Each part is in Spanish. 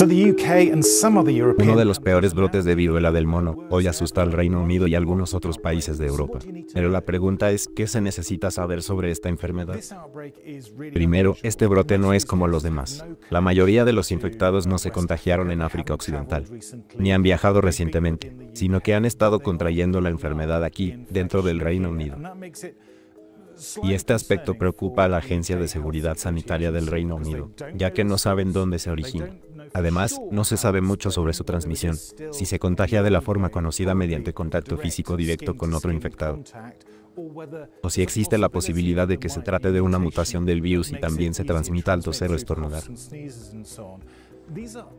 Uno de los peores brotes de viruela del mono hoy asusta al Reino Unido y algunos otros países de Europa. Pero la pregunta es, ¿qué se necesita saber sobre esta enfermedad? Primero, este brote no es como los demás. La mayoría de los infectados no se contagiaron en África Occidental, ni han viajado recientemente, sino que han estado contrayendo la enfermedad aquí, dentro del Reino Unido. Y este aspecto preocupa a la Agencia de Seguridad Sanitaria del Reino Unido, ya que no saben dónde se origina. Además, no se sabe mucho sobre su transmisión, si se contagia de la forma conocida mediante contacto físico directo con otro infectado, o si existe la posibilidad de que se trate de una mutación del virus y también se transmita al toser o estornudar.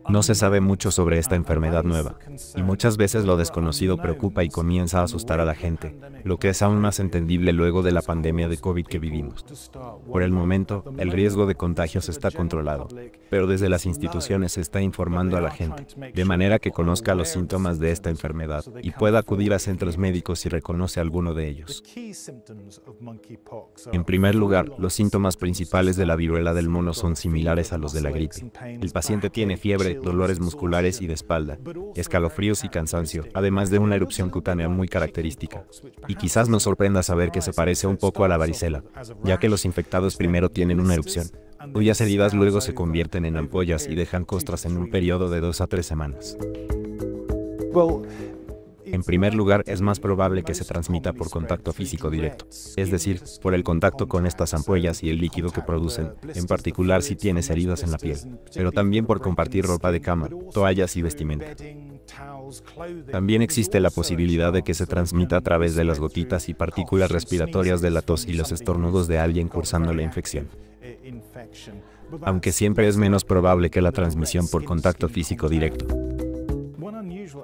No se sabe mucho sobre esta enfermedad nueva, y muchas veces lo desconocido preocupa y comienza a asustar a la gente, lo que es aún más entendible luego de la pandemia de COVID que vivimos. Por el momento, el riesgo de contagios está controlado, pero desde las instituciones se está informando a la gente, de manera que conozca los síntomas de esta enfermedad y pueda acudir a centros médicos si reconoce alguno de ellos. En primer lugar, los síntomas principales de la viruela del mono son similares a los de la gripe. El paciente tiene tiene fiebre, dolores musculares y de espalda, escalofríos y cansancio, además de una erupción cutánea muy característica. Y quizás nos sorprenda saber que se parece un poco a la varicela, ya que los infectados primero tienen una erupción, cuyas heridas luego se convierten en ampollas y dejan costras en un periodo de dos a tres semanas. En primer lugar, es más probable que se transmita por contacto físico directo, es decir, por el contacto con estas ampollas y el líquido que producen, en particular si tienes heridas en la piel, pero también por compartir ropa de cama, toallas y vestimenta. También existe la posibilidad de que se transmita a través de las gotitas y partículas respiratorias de la tos y los estornudos de alguien cursando la infección. Aunque siempre es menos probable que la transmisión por contacto físico directo.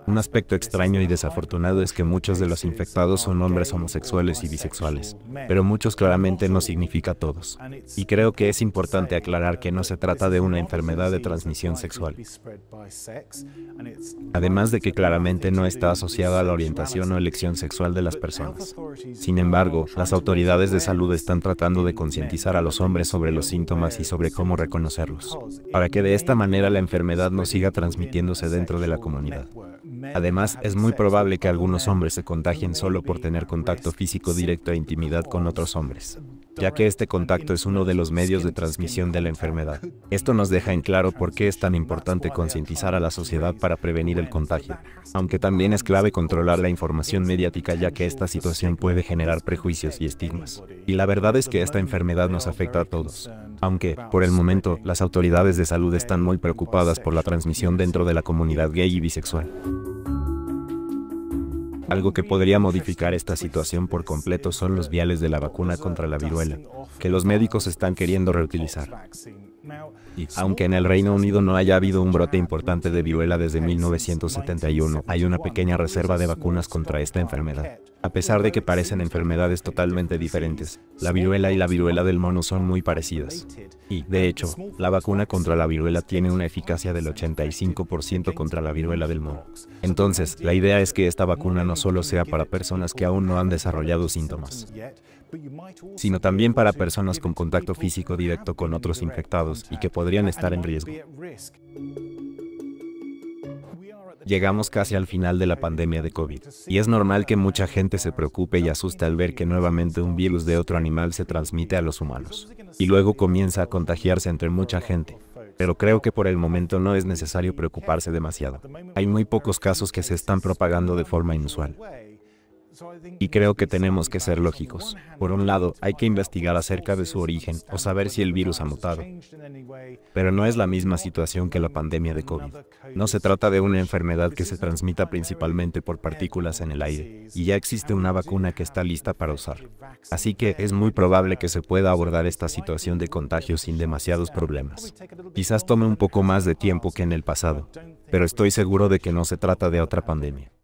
Un aspecto extraño y desafortunado es que muchos de los infectados son hombres homosexuales y bisexuales, pero muchos claramente no significa todos. Y creo que es importante aclarar que no se trata de una enfermedad de transmisión sexual. Además de que claramente no está asociada a la orientación o elección sexual de las personas. Sin embargo, las autoridades de salud están tratando de concientizar a los hombres sobre los síntomas y sobre cómo reconocerlos, para que de esta manera la enfermedad no siga transmitiéndose dentro de la comunidad. Además, es muy probable que algunos hombres se contagien solo por tener contacto físico directo e intimidad con otros hombres, ya que este contacto es uno de los medios de transmisión de la enfermedad. Esto nos deja en claro por qué es tan importante concientizar a la sociedad para prevenir el contagio, aunque también es clave controlar la información mediática ya que esta situación puede generar prejuicios y estigmas. Y la verdad es que esta enfermedad nos afecta a todos, aunque, por el momento, las autoridades de salud están muy preocupadas por la transmisión dentro de la comunidad gay y bisexual. Algo que podría modificar esta situación por completo son los viales de la vacuna contra la viruela, que los médicos están queriendo reutilizar. Y, aunque en el Reino Unido no haya habido un brote importante de viruela desde 1971, hay una pequeña reserva de vacunas contra esta enfermedad a pesar de que parecen enfermedades totalmente diferentes. La viruela y la viruela del mono son muy parecidas. Y, de hecho, la vacuna contra la viruela tiene una eficacia del 85% contra la viruela del mono. Entonces, la idea es que esta vacuna no solo sea para personas que aún no han desarrollado síntomas, sino también para personas con contacto físico directo con otros infectados y que podrían estar en riesgo. Llegamos casi al final de la pandemia de COVID, y es normal que mucha gente se preocupe y asuste al ver que nuevamente un virus de otro animal se transmite a los humanos, y luego comienza a contagiarse entre mucha gente. Pero creo que por el momento no es necesario preocuparse demasiado. Hay muy pocos casos que se están propagando de forma inusual. Y creo que tenemos que ser lógicos. Por un lado, hay que investigar acerca de su origen o saber si el virus ha mutado. Pero no es la misma situación que la pandemia de COVID. No se trata de una enfermedad que se transmita principalmente por partículas en el aire, y ya existe una vacuna que está lista para usar. Así que es muy probable que se pueda abordar esta situación de contagio sin demasiados problemas. Quizás tome un poco más de tiempo que en el pasado, pero estoy seguro de que no se trata de otra pandemia.